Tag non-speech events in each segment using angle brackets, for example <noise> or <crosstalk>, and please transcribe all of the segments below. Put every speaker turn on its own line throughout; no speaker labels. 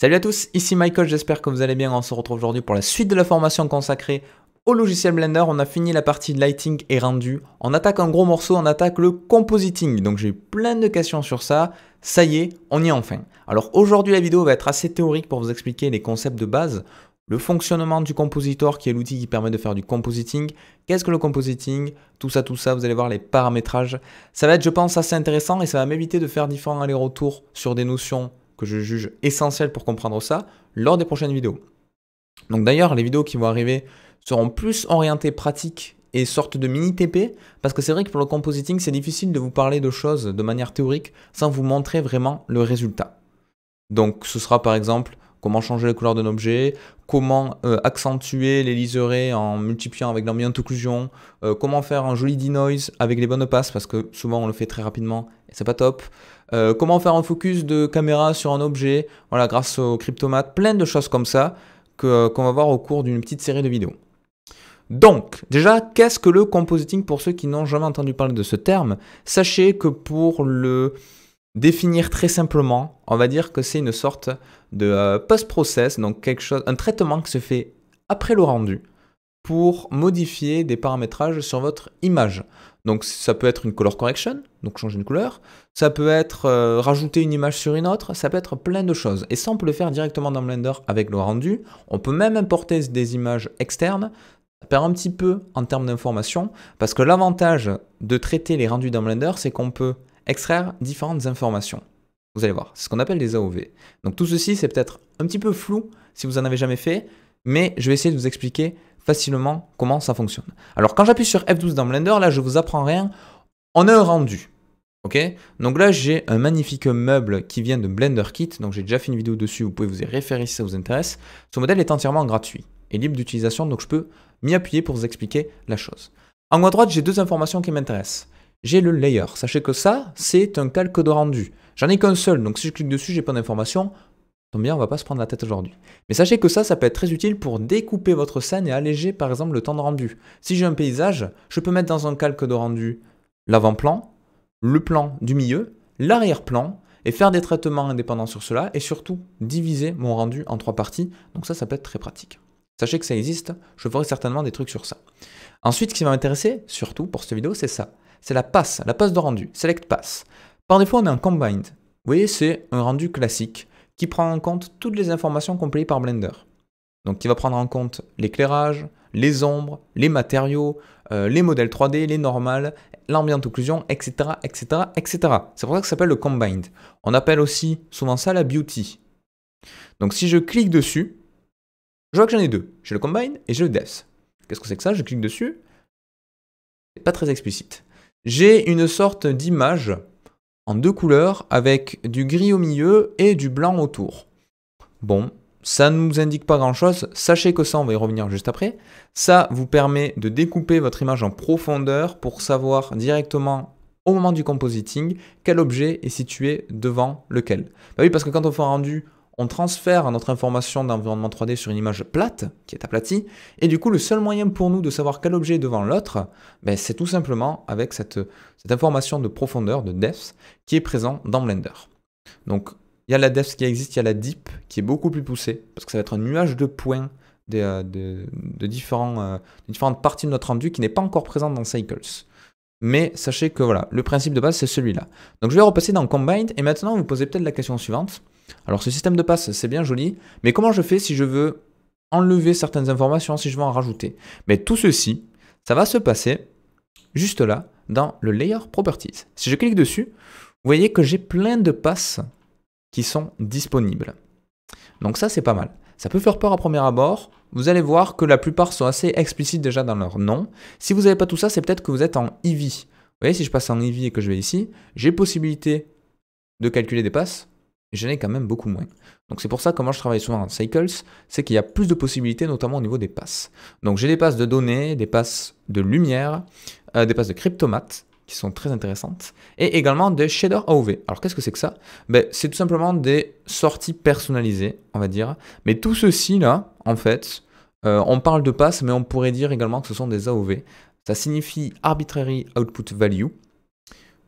Salut à tous, ici Michael, j'espère que vous allez bien. On se retrouve aujourd'hui pour la suite de la formation consacrée au logiciel Blender. On a fini la partie lighting et rendu. On attaque un gros morceau, on attaque le compositing. Donc j'ai plein de questions sur ça. Ça y est, on y est enfin. Alors aujourd'hui la vidéo va être assez théorique pour vous expliquer les concepts de base. Le fonctionnement du compositor qui est l'outil qui permet de faire du compositing. Qu'est-ce que le compositing Tout ça, tout ça, vous allez voir les paramétrages. Ça va être, je pense, assez intéressant et ça va m'éviter de faire différents allers-retours sur des notions que je juge essentiel pour comprendre ça lors des prochaines vidéos. Donc d'ailleurs, les vidéos qui vont arriver seront plus orientées pratiques et sortes de mini TP, parce que c'est vrai que pour le compositing, c'est difficile de vous parler de choses de manière théorique sans vous montrer vraiment le résultat. Donc ce sera par exemple comment changer la couleur d'un objet, comment euh, accentuer les liserés en multipliant avec l'ambiance occlusion, euh, comment faire un joli denoise avec les bonnes passes, parce que souvent on le fait très rapidement et c'est pas top, euh, comment faire un focus de caméra sur un objet, grâce au Cryptomatte, plein de choses comme ça euh, qu'on va voir au cours d'une petite série de vidéos. Donc, déjà, qu'est-ce que le compositing pour ceux qui n'ont jamais entendu parler de ce terme Sachez que pour le définir très simplement, on va dire que c'est une sorte de euh, post-process, donc quelque chose, un traitement qui se fait après le rendu pour modifier des paramétrages sur votre image. Donc ça peut être une color correction, donc changer une couleur, ça peut être euh, rajouter une image sur une autre, ça peut être plein de choses. Et ça on peut le faire directement dans Blender avec le rendu, on peut même importer des images externes, ça perd un petit peu en termes d'informations, parce que l'avantage de traiter les rendus dans Blender, c'est qu'on peut extraire différentes informations. Vous allez voir, c'est ce qu'on appelle des AOV. Donc tout ceci, c'est peut-être un petit peu flou si vous en avez jamais fait, mais je vais essayer de vous expliquer facilement comment ça fonctionne. Alors quand j'appuie sur F12 dans Blender, là je vous apprends rien, on a un rendu. Ok Donc là j'ai un magnifique meuble qui vient de Blender Kit, donc j'ai déjà fait une vidéo dessus, vous pouvez vous y référer si ça vous intéresse. Ce modèle est entièrement gratuit et libre d'utilisation, donc je peux m'y appuyer pour vous expliquer la chose. En haut à droite, j'ai deux informations qui m'intéressent. J'ai le layer. Sachez que ça, c'est un calque de rendu. J'en ai qu'un seul, donc si je clique dessus, j'ai pas d'informations. Tant bien, on va pas se prendre la tête aujourd'hui. Mais sachez que ça, ça peut être très utile pour découper votre scène et alléger par exemple le temps de rendu. Si j'ai un paysage, je peux mettre dans un calque de rendu l'avant-plan, le plan du milieu, l'arrière-plan, et faire des traitements indépendants sur cela, et surtout diviser mon rendu en trois parties. Donc ça, ça peut être très pratique. Sachez que ça existe, je ferai certainement des trucs sur ça. Ensuite, ce qui va m'intéresser, surtout pour cette vidéo, c'est ça. C'est la passe, la passe de rendu, select pass. Par défaut, on a un combined. Vous voyez, c'est un rendu classique qui prend en compte toutes les informations compilées par Blender. Donc qui va prendre en compte l'éclairage, les ombres, les matériaux, euh, les modèles 3D, les normales, l'ambiance occlusion, etc. etc., etc. C'est pour ça que ça s'appelle le combined. On appelle aussi souvent ça la beauty. Donc si je clique dessus, je vois que j'en ai deux. J'ai le Combine et j'ai le Death. Qu'est-ce que c'est que ça Je clique dessus. C'est pas très explicite. J'ai une sorte d'image en deux couleurs avec du gris au milieu et du blanc autour. Bon, ça ne nous indique pas grand-chose, sachez que ça, on va y revenir juste après. Ça vous permet de découper votre image en profondeur pour savoir directement au moment du compositing quel objet est situé devant lequel. Bah oui, parce que quand on fait un rendu, on transfère notre information d'environnement 3D sur une image plate, qui est aplatie, et du coup le seul moyen pour nous de savoir quel objet est devant l'autre, ben, c'est tout simplement avec cette, information de profondeur, de depth, qui est présente dans Blender. Donc il y a la depth qui existe, il y a la deep qui est beaucoup plus poussée, parce que ça va être un nuage de points de, euh, euh, différentes parties de notre rendu qui n'est pas encore présente dans Cycles. Mais sachez que voilà, le principe de base c'est celui-là. Donc je vais repasser dans Combined, et maintenant vous posez peut-être la question suivante. Alors ce système de passe, c'est bien joli, mais comment je fais si je veux enlever certaines informations, si je veux en rajouter Mais tout ceci, ça va se passer juste là, dans le Layer Properties. Si je clique dessus, vous voyez que j'ai plein de passes qui sont disponibles. Donc ça, c'est pas mal. Ça peut faire peur à premier abord. Vous allez voir que la plupart sont assez explicites déjà dans leur nom. Si vous n'avez pas tout ça, c'est peut-être que vous êtes en Eevee. Vous voyez, si je passe en Eevee et que je vais ici, j'ai possibilité de calculer des passes, j'en ai quand même beaucoup moins. Donc c'est pour ça que moi je travaille souvent en cycles, c'est qu'il y a plus de possibilités, notamment au niveau des passes. Donc j'ai des passes de données, des passes de lumière, euh, des passes de cryptomates qui sont très intéressantes, et également des shaders AOV. Alors qu'est-ce que c'est que ça ben, C'est tout simplement des sorties personnalisées, on va dire. Mais tout ceci là, en fait, euh, on parle de passes, mais on pourrait dire également que ce sont des AOV. Ça signifie Arbitrary Output Value.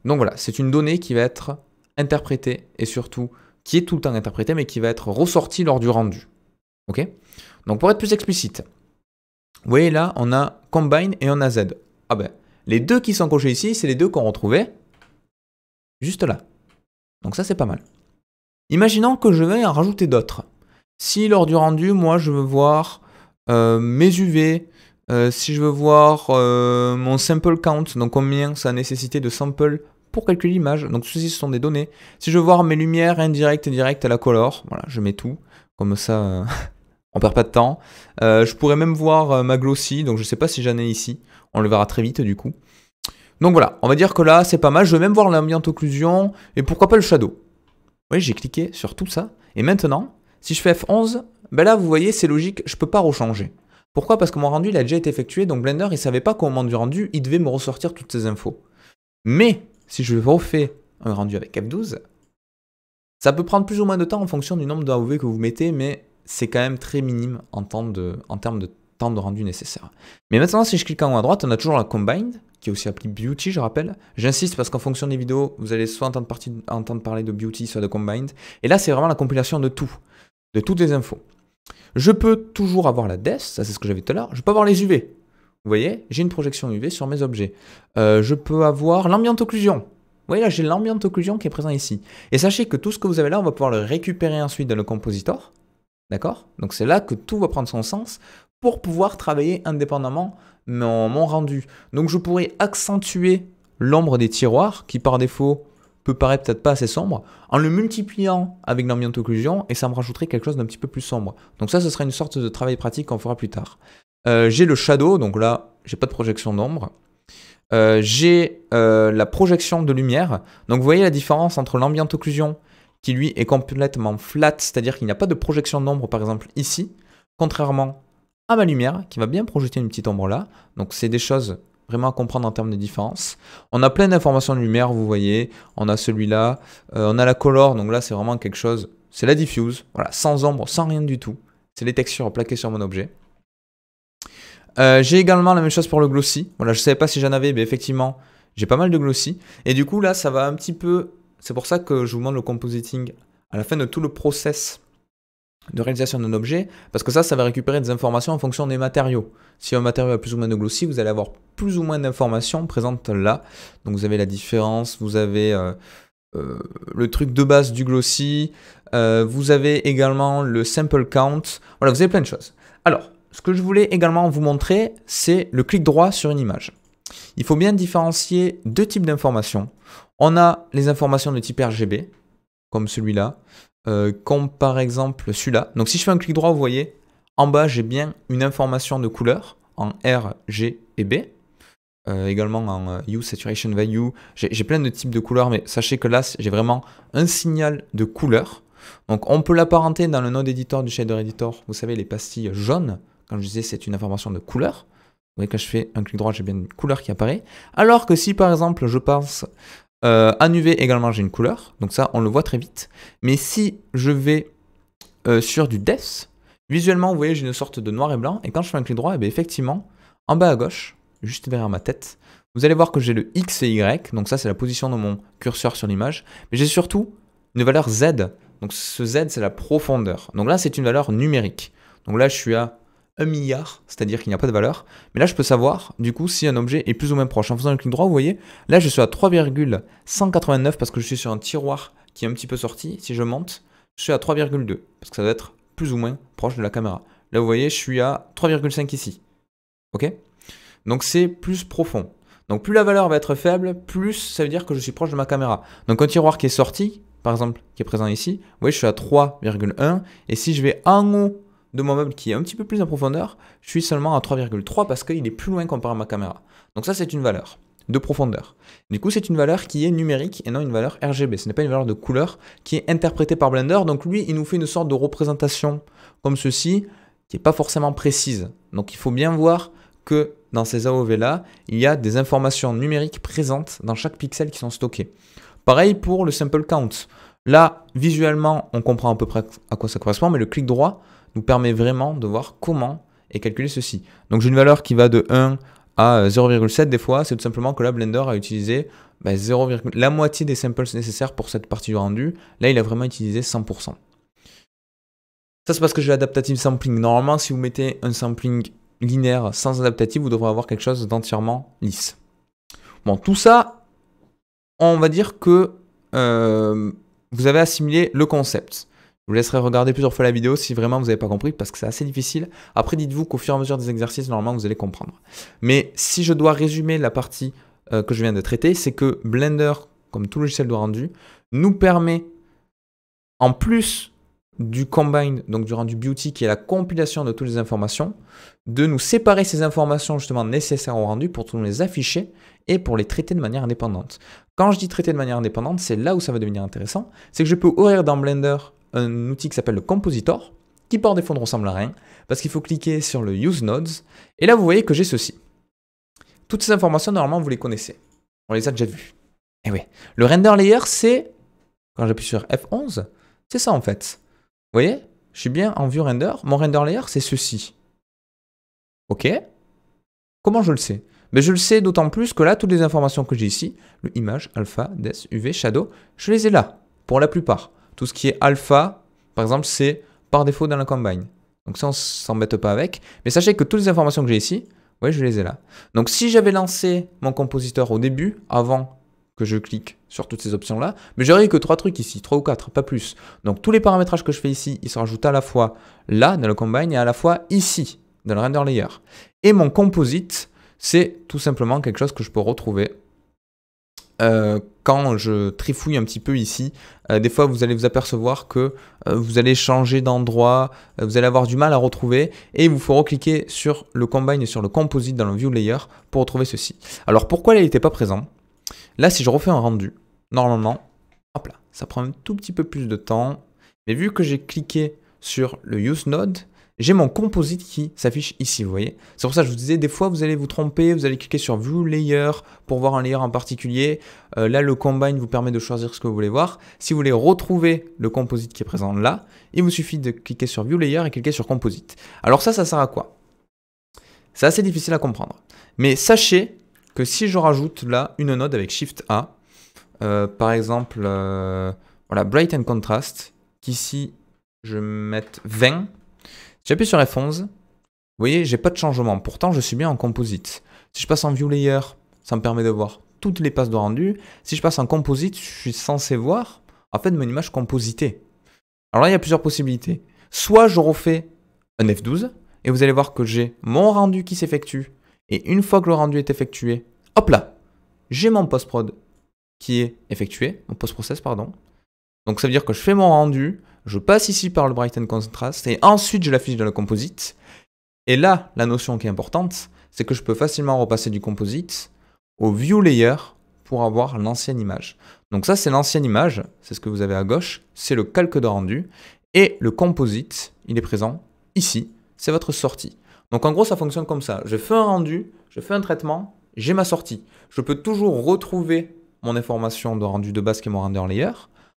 Donc voilà, c'est une donnée qui va être interprétée et surtout qui est tout le temps interprété, mais qui va être ressorti lors du rendu. Ok Donc pour être plus explicite, vous voyez là, on a combine et on a z. Ah ben, les deux qui sont cochés ici, c'est les deux qu'on retrouvait juste là. Donc ça, c'est pas mal. Imaginons que je vais en rajouter d'autres. Si lors du rendu, moi, je veux voir euh, mes UV, euh, si je veux voir euh, mon sample count, donc combien ça a nécessité de sample pour calculer l'image. Donc ceci, ce sont des données. Si je veux voir mes lumières indirectes et directes à la color, voilà, je mets tout. Comme ça, on euh, <laughs> on perd pas de temps. Euh, je pourrais même voir euh, ma glossy, donc je ne sais pas si j'en ai ici. On le verra très vite du coup. Donc voilà, on va dire que là, c'est pas mal. Je veux même voir l'ambiance occlusion et pourquoi pas le shadow. Oui, j'ai cliqué sur tout ça. Et maintenant, si je fais F11, ben là, vous voyez, c'est logique, je peux pas rechanger. Pourquoi Parce que mon rendu, il a déjà été effectué, donc Blender, il savait pas qu'au moment du rendu, il devait me ressortir toutes ces infos. Mais si je refais un rendu avec F12, ça peut prendre plus ou moins de temps en fonction du nombre d'AOV que vous mettez, mais c'est quand même très minime en, termes de temps de rendu nécessaire. Mais maintenant, si je clique en haut à droite, on a toujours la Combined, qui est aussi appelée Beauty, je rappelle. J'insiste parce qu'en fonction des vidéos, vous allez soit entendre, entendre parler de Beauty, soit de Combined. Et là, c'est vraiment la compilation de tout, de toutes les infos. Je peux toujours avoir la DES, ça c'est ce que j'avais tout à l'heure. Je peux avoir les UV, vous voyez, j'ai une projection UV sur mes objets. Euh, je peux avoir l'ambiante occlusion. Vous voyez là, j'ai l'ambiante occlusion qui est présent ici. Et sachez que tout ce que vous avez là, on va pouvoir le récupérer ensuite dans le compositor. D'accord Donc c'est là que tout va prendre son sens pour pouvoir travailler indépendamment mon, rendu. Donc je pourrais accentuer l'ombre des tiroirs qui par défaut peut paraître peut-être pas assez sombre en le multipliant avec l'ambiante occlusion et ça me rajouterait quelque chose d'un petit peu plus sombre. Donc ça, ce serait une sorte de travail pratique qu'on fera plus tard. Euh, j'ai le shadow, donc là, j'ai pas de projection d'ombre. Euh, j'ai euh, la projection de lumière. Donc vous voyez la différence entre l'ambient occlusion qui lui est complètement flat, c'est-à-dire qu'il n'y a pas de projection d'ombre par exemple ici, contrairement à ma lumière qui va bien projeter une petite ombre là. Donc c'est des choses vraiment à comprendre en termes de différence. On a plein d'informations de lumière, vous voyez. On a celui-là, on a la color, donc là c'est vraiment quelque chose, c'est la diffuse, voilà, sans ombre, sans rien du tout. C'est les textures plaquées sur mon objet. Euh, j'ai également la même chose pour le glossy. Voilà, je savais pas si j'en avais, mais effectivement, j'ai pas mal de glossy. Et du coup, là, ça va un petit peu. C'est pour ça que je vous montre le compositing à la fin de tout le process de réalisation d'un objet, parce que ça, ça va récupérer des informations en fonction des matériaux. Si un matériau a plus ou moins de glossy, vous allez avoir plus ou moins d'informations présentes là. Donc vous avez la différence, vous avez euh, euh, le truc de base du glossy, vous avez également le sample count. Voilà, vous avez plein de choses. Alors, ce que je voulais également vous montrer, c'est le clic droit sur une image. Il faut bien différencier deux types d'informations. On a les informations de type RGB, comme celui-là, euh, comme par exemple celui-là. Donc si je fais un clic droit, vous voyez, en bas, j'ai bien une information de couleur en R, G et B. Euh, également en Hue, euh, Saturation Value. J'ai plein de types de couleurs, mais sachez que là, j'ai vraiment un signal de couleur. Donc on peut l'apparenter dans le node editor du shader editor, vous savez, les pastilles jaunes. Comme je disais, c'est une information de couleur. Vous voyez, quand je fais un clic droit, j'ai bien une couleur qui apparaît. Alors que si, par exemple, je pense à en UV également, j'ai une couleur. Donc ça, on le voit très vite. Mais si je vais euh, sur du depth, visuellement, vous voyez, j'ai une sorte de noir et blanc. Et quand je fais un clic droit, eh effectivement, en bas à gauche, juste derrière ma tête, vous allez voir que j'ai le X et Y. Donc ça, c'est la position de mon curseur sur l'image. Mais j'ai surtout une valeur Z. Donc ce Z, c'est la profondeur. Donc là, c'est une valeur numérique. Donc là, je suis à un milliard, c'est-à-dire qu'il n'y a pas de valeur. Mais là, je peux savoir, du coup, si un objet est plus ou moins proche. En faisant un clic droit, vous voyez, là, je suis à 3,189 parce que je suis sur un tiroir qui est un petit peu sorti. Si je monte, je suis à 3,2 parce que ça doit être plus ou moins proche de la caméra. Là, vous voyez, je suis à 3,5 ici. OK Donc, c'est plus profond. Donc, plus la valeur va être faible, plus ça veut dire que je suis proche de ma caméra. Donc, un tiroir qui est sorti, par exemple, qui est présent ici, vous voyez, je suis à 3,1. Et si je vais en haut de mon meuble qui est un petit peu plus en profondeur, je suis seulement à 3,3 parce qu'il est plus loin comparé à ma caméra. Donc ça, c'est une valeur de profondeur. Du coup, c'est une valeur qui est numérique et non une valeur RGB. Ce n'est pas une valeur de couleur qui est interprétée par Blender. Donc lui, il nous fait une sorte de représentation comme ceci qui n'est pas forcément précise. Donc il faut bien voir que dans ces AOV-là, il y a des informations numériques présentes dans chaque pixel qui sont stockées. Pareil pour le Simple count. Là, visuellement, on comprend à peu près à quoi ça correspond, mais le clic droit nous permet vraiment de voir comment est calculé ceci. Donc j'ai une valeur qui va de 1 à 0,7 euh, des fois, c'est tout simplement que là Blender a utilisé bah, la moitié des samples nécessaires pour cette partie du rendu. Là, il a vraiment utilisé 100%. Ça, c'est parce que j'ai l'adaptative sampling. Normalement, si vous mettez un sampling linéaire sans adaptative, vous devrez avoir quelque chose d'entièrement lisse. Bon, tout ça, on va dire que euh, vous avez assimilé le concept vous laisserai regarder plusieurs fois la vidéo si vraiment vous n'avez pas compris parce que c'est assez difficile. Après, dites-vous qu'au fur et à mesure des exercices, normalement, vous allez comprendre. Mais si je dois résumer la partie euh, que je viens de traiter, c'est que Blender, comme tout logiciel de rendu, nous permet, en plus du combine, donc du rendu beauty, qui est la compilation de toutes les informations, de nous séparer ces informations justement nécessaires au rendu pour nous les afficher et pour les traiter de manière indépendante. Quand je dis traiter de manière indépendante, c'est là où ça va devenir intéressant, c'est que je peux ouvrir dans Blender un outil qui s'appelle le Compositor, qui par défaut ne ressemble à rien, parce qu'il faut cliquer sur le Use Nodes, et là vous voyez que j'ai ceci. Toutes ces informations, normalement, vous les connaissez. On les a déjà vues. Et eh oui, le render layer, c'est, quand j'appuie sur F11, c'est ça en fait. Vous voyez, je suis bien en vue render, mon render layer, c'est ceci. Ok Comment je le sais mais ben, je le sais d'autant plus que là, toutes les informations que j'ai ici, le image, alpha, des, UV, shadow, je les ai là, pour la plupart. Tout ce qui est alpha, par exemple, c'est par défaut dans la combine. Donc ça, on s'embête pas avec. Mais sachez que toutes les informations que j'ai ici, ouais, je les ai là. Donc si j'avais lancé mon compositeur au début, avant que je clique sur toutes ces options-là, mais j'aurais que trois trucs ici, trois ou quatre, pas plus. Donc tous les paramétrages que je fais ici, ils se rajoutent à la fois là, dans le combine, et à la fois ici, dans le render layer. Et mon composite, c'est tout simplement quelque chose que je peux retrouver euh, quand je trifouille un petit peu ici, euh, des fois vous allez vous apercevoir que euh, vous allez changer d'endroit, vous allez avoir du mal à retrouver et il vous faut recliquer sur le combine et sur le composite dans le view layer pour retrouver ceci. Alors pourquoi il n'était pas présent Là si je refais un rendu, normalement, hop là, ça prend un tout petit peu plus de temps. Mais vu que j'ai cliqué sur le use node, j'ai mon composite qui s'affiche ici, vous voyez. C'est pour ça que je vous disais, des fois, vous allez vous tromper, vous allez cliquer sur View Layer pour voir un layer en particulier. Euh, là, le Combine vous permet de choisir ce que vous voulez voir. Si vous voulez retrouver le composite qui est présent là, il vous suffit de cliquer sur View Layer et cliquer sur Composite. Alors ça, ça sert à quoi C'est assez difficile à comprendre. Mais sachez que si je rajoute là une node avec Shift A, euh, par exemple, euh, voilà, Bright and Contrast, qu'ici, je mette 20, J'appuie sur F11. Vous voyez, j'ai pas de changement. Pourtant, je suis bien en composite. Si je passe en view layer, ça me permet de voir toutes les passes de rendu. Si je passe en composite, je suis censé voir en fait mon image compositée. Alors là, il y a plusieurs possibilités. Soit je refais un F12 et vous allez voir que j'ai mon rendu qui s'effectue. Et une fois que le rendu est effectué, hop là, j'ai mon post-prod qui est effectué, mon post-process, pardon. Donc ça veut dire que je fais mon rendu, je passe ici par le Bright Contrast, et ensuite je l'affiche dans le composite. Et là, la notion qui est importante, c'est que je peux facilement repasser du composite au View Layer pour avoir l'ancienne image. Donc ça, c'est l'ancienne image, c'est ce que vous avez à gauche, c'est le calque de rendu, et le composite, il est présent ici, c'est votre sortie. Donc en gros, ça fonctionne comme ça. Je fais un rendu, je fais un traitement, j'ai ma sortie. Je peux toujours retrouver mon information de rendu de base qui est mon render layer,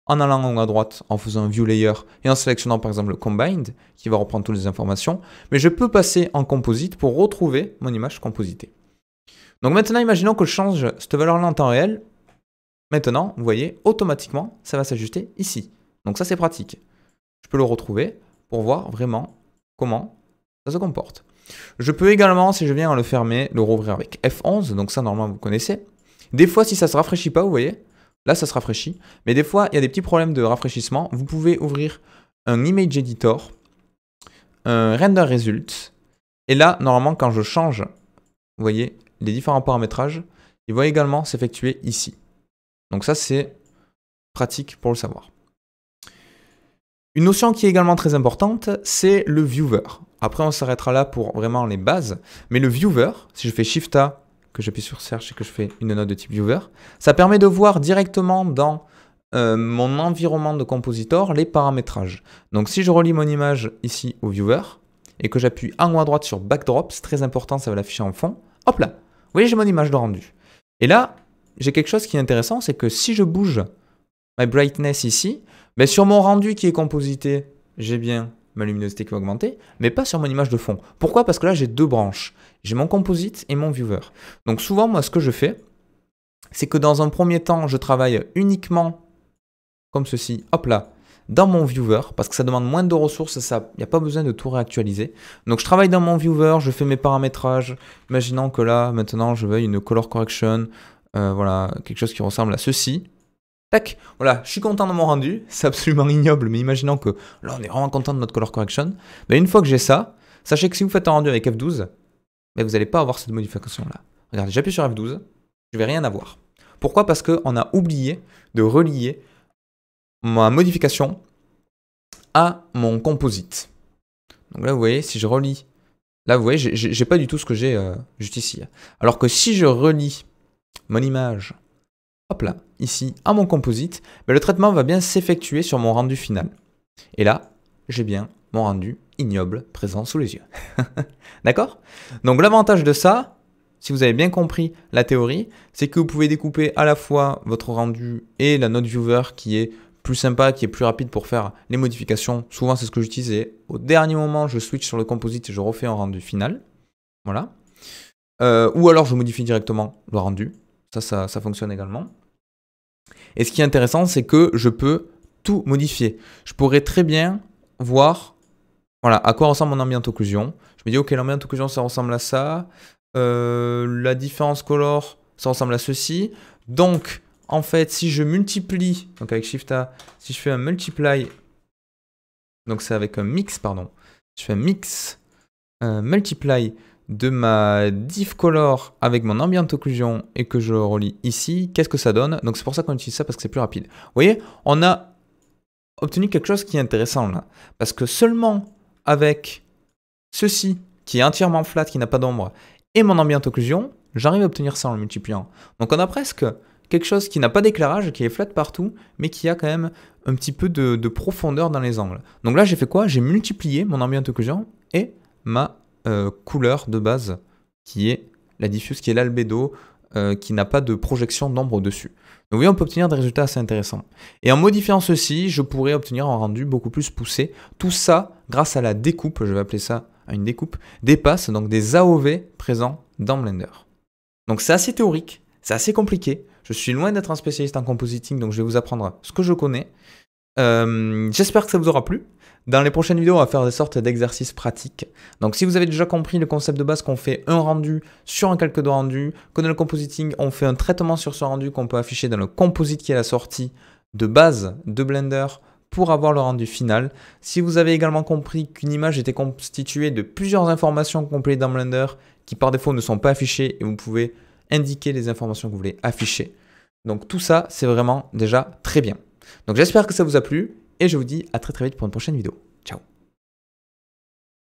en allant en haut à droite, en faisant view layer et en sélectionnant par exemple le combined qui va reprendre toutes les informations, mais je peux passer en composite pour retrouver mon image compositée. Donc maintenant, imaginons que je change cette valeur-là en temps réel. Maintenant, vous voyez, automatiquement, ça va s'ajuster ici. Donc ça, c'est pratique. Je peux le retrouver pour voir vraiment comment ça se comporte. Je peux également, si je viens à le fermer, le rouvrir avec F11, donc ça, normalement, vous connaissez. Des fois, si ça se rafraîchit pas, vous voyez, Là, ça se rafraîchit. Mais des fois, il y a des petits problèmes de rafraîchissement. Vous pouvez ouvrir un image editor, un render result. Et là, normalement, quand je change, vous voyez, les différents paramétrages, il vont également s'effectuer ici. Donc ça, c'est pratique pour le savoir. Une notion qui est également très importante, c'est le viewer. Après, on s'arrêtera là pour vraiment les bases. Mais le viewer, si je fais Shift A que j'appuie sur Search et que je fais une note de type Viewer. Ça permet de voir directement dans euh, mon environnement de compositor les paramétrages. Donc si je relis mon image ici au Viewer et que j'appuie en haut à droite sur Backdrop, c'est très important, ça va l'afficher en fond. Hop là, vous voyez, j'ai mon image de rendu. Et là, j'ai quelque chose qui est intéressant, c'est que si je bouge ma brightness ici, ben, sur mon rendu qui est composité, j'ai bien ma luminosité qui va augmenter, mais pas sur mon image de fond. Pourquoi Parce que là, j'ai deux branches. J'ai mon composite et mon viewer. Donc souvent, moi, ce que je fais, c'est que dans un premier temps, je travaille uniquement comme ceci, hop là, dans mon viewer, parce que ça demande moins de ressources, il n'y a pas besoin de tout réactualiser. Donc je travaille dans mon viewer, je fais mes paramétrages, imaginons que là, maintenant, je veuille une color correction, euh, voilà, quelque chose qui ressemble à ceci. Tac, voilà, je suis content de mon rendu, <laughs> c'est absolument ignoble, mais imaginons que là on est vraiment content de notre color correction. Mais ben, une fois que j'ai ça, sachez que si vous faites un rendu avec F12, mais ben, vous n'allez pas avoir cette modification là. Regardez, j'appuie sur F12, je ne vais rien avoir. Pourquoi Parce qu'on a oublié de relier ma modification à mon composite. Donc là vous voyez, si je relis, là vous voyez, j'ai pas du tout ce que j'ai euh, juste ici. Alors que si je relis mon image, hop là, ici à mon composite, ben, le traitement va bien s'effectuer sur mon rendu final. Et là, j'ai bien mon rendu ignoble présent sous les yeux. <laughs> D'accord Donc l'avantage de ça, si vous avez bien compris la théorie, c'est que vous pouvez découper à la fois votre rendu et la note viewer qui est plus sympa, qui est plus rapide pour faire les modifications. Souvent, c'est ce que j'utilisais. Au dernier moment, je switch sur le composite et je refais un rendu final. Voilà. Euh, ou alors, je modifie directement le rendu. ça, ça fonctionne également. Et ce qui est intéressant, c'est que je peux tout modifier. Je pourrais très bien voir à quoi ressemble mon ambiance occlusion. Je me dis, ok, l'ambiance occlusion, ça ressemble à ça. Euh, la différence color, ça ressemble à ceci. Donc, en fait, si je multiplie, donc avec Shift A, si je fais un multiply, donc c'est avec un mix, pardon, je fais un mix, un multiply de ma Diff color avec mon ambient occlusion et que je relis ici, qu'est-ce que ça donne Donc c'est pour ça qu'on utilise ça parce que c'est plus rapide. Vous voyez, on a obtenu quelque chose qui est intéressant là. Parce que seulement avec ceci, qui est entièrement flat, qui n'a pas d'ombre, et mon ambient occlusion, j'arrive à obtenir ça en le multipliant. Donc on a presque quelque chose qui n'a pas d'éclairage, qui est flat partout, mais qui a quand même un petit peu de, de profondeur dans les angles. Donc là j'ai fait quoi J'ai multiplié mon ambient occlusion et ma euh, couleur de base, qui est la diffuse, qui est l'albédo, euh, qui n'a pas de projection d'ombre dessus. Donc oui, on peut obtenir des résultats assez intéressants. Et en modifiant ceci, je pourrais obtenir un rendu beaucoup plus poussé. Tout ça grâce à la découpe, je vais appeler ça une découpe, des passes, donc des AOV présents dans Blender. Donc c'est assez théorique, c'est assez compliqué. Je suis loin d'être un spécialiste en compositing, donc je vais vous apprendre ce que je connais. Euh, j'espère que ça vous aura plu. Dans les prochaines vidéos, on va faire des sortes d'exercices pratiques. Donc si vous avez déjà compris le concept de base qu'on fait un rendu sur un calque de rendu, que dans le compositing, on fait un traitement sur ce rendu qu'on peut afficher dans le composite qui est la sortie de base de Blender pour avoir le rendu final. Si vous avez également compris qu'une image était constituée de plusieurs informations complètes dans Blender qui par défaut ne sont pas affichées et vous pouvez indiquer les informations que vous voulez afficher. Donc tout ça, c'est vraiment déjà très bien. Donc j'espère que ça vous a plu et je vous dis à très très vite pour une prochaine vidéo. Ciao